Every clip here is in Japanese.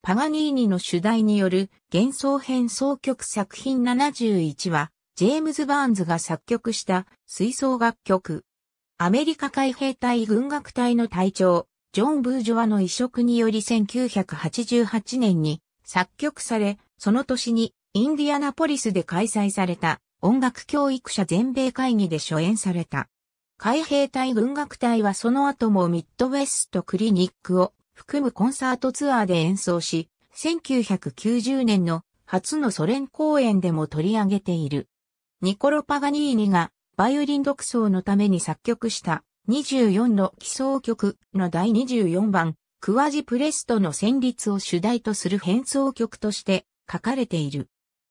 パガニーニの主題による幻想編奏曲作品71は、ジェームズ・バーンズが作曲した吹奏楽曲。アメリカ海兵隊軍楽隊の隊長、ジョン・ブージョワの移植により1988年に作曲され、その年にインディアナポリスで開催された音楽教育者全米会議で初演された。海兵隊軍楽隊はその後もミッドウェストクリニックを含むコンサートツアーで演奏し、1990年の初のソ連公演でも取り上げている。ニコロ・パガニーニがバイオリン独奏のために作曲した24の起奏曲の第24番、クワジプレストの旋律を主題とする変奏曲として書かれている。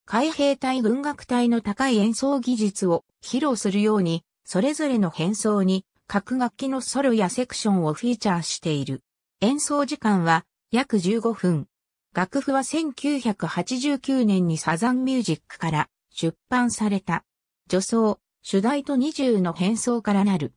海兵隊軍楽隊の高い演奏技術を披露するように、それぞれの変奏に各楽器のソロやセクションをフィーチャーしている。演奏時間は約15分。楽譜は1989年にサザンミュージックから出版された。助走主題と20の変奏からなる。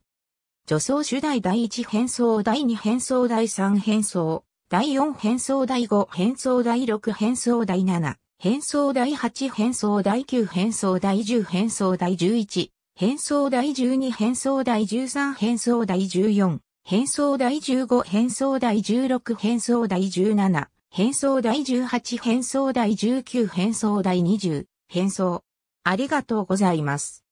助走主題第1変奏第2変奏第3変奏、第4変奏第5変奏第6変奏第7。変奏第8変奏第9変奏第10変奏第11変奏第12変奏第13変奏第14変装第15変装第16変装第17変装第18変装第19変装第20変装ありがとうございます。